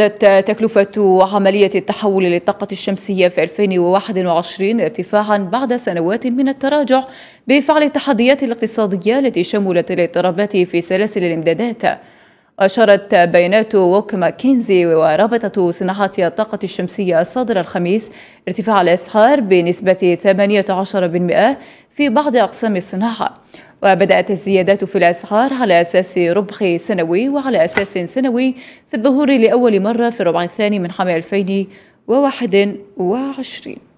شهدت تكلفة عملية التحول للطاقة الشمسية في 2021 ارتفاعا بعد سنوات من التراجع بفعل التحديات الاقتصادية التي شملت الاضطرابات في سلاسل الامدادات أشارت بيانات ووك ماكنزي ورابطة صناعة الطاقة الشمسية الصادرة الخميس ارتفاع الأسعار بنسبة 18% في بعض أقسام الصناعة وبدأت الزيادات في الأسعار على أساس ربح سنوي وعلى أساس سنوي في الظهور لأول مرة في الربع الثاني من عام 2021